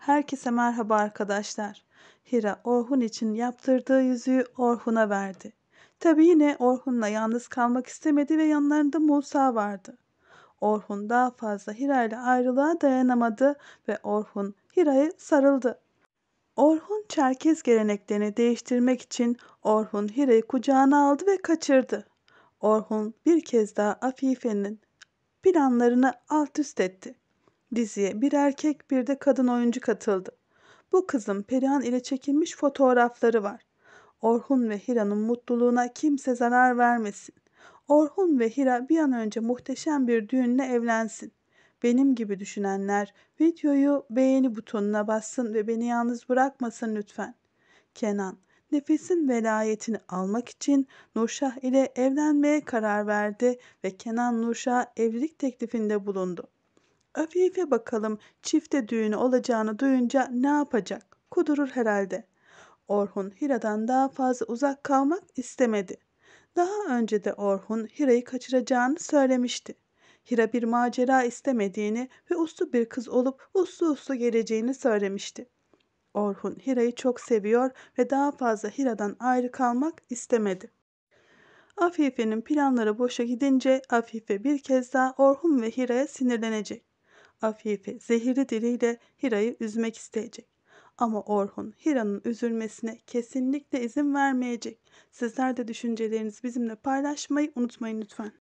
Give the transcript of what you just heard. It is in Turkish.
Herkese merhaba arkadaşlar. Hira Orhun için yaptırdığı yüzüğü Orhun'a verdi. Tabi yine Orhun'la yalnız kalmak istemedi ve yanlarında Musa vardı. Orhun daha fazla Hira ile ayrılığa dayanamadı ve Orhun Hira'ya sarıldı. Orhun Çerkez geleneklerini değiştirmek için Orhun Hira'yı kucağına aldı ve kaçırdı. Orhun bir kez daha Afife'nin planlarını alt üst etti. Diziye bir erkek bir de kadın oyuncu katıldı. Bu kızın Perihan ile çekilmiş fotoğrafları var. Orhun ve Hira'nın mutluluğuna kimse zarar vermesin. Orhun ve Hira bir an önce muhteşem bir düğünle evlensin. Benim gibi düşünenler videoyu beğeni butonuna bassın ve beni yalnız bırakmasın lütfen. Kenan, nefesin velayetini almak için Nurşah ile evlenmeye karar verdi ve Kenan Nurşah evlilik teklifinde bulundu. Afife bakalım çifte düğünü olacağını duyunca ne yapacak? Kudurur herhalde. Orhun Hira'dan daha fazla uzak kalmak istemedi. Daha önce de Orhun Hira'yı kaçıracağını söylemişti. Hira bir macera istemediğini ve uslu bir kız olup uslu uslu geleceğini söylemişti. Orhun Hira'yı çok seviyor ve daha fazla Hira'dan ayrı kalmak istemedi. Afife'nin planları boşa gidince Afife bir kez daha Orhun ve Hira'ya sinirlenecek. Afife zehirli diliyle Hira'yı üzmek isteyecek. Ama Orhun Hira'nın üzülmesine kesinlikle izin vermeyecek. Sizler de düşüncelerinizi bizimle paylaşmayı unutmayın lütfen.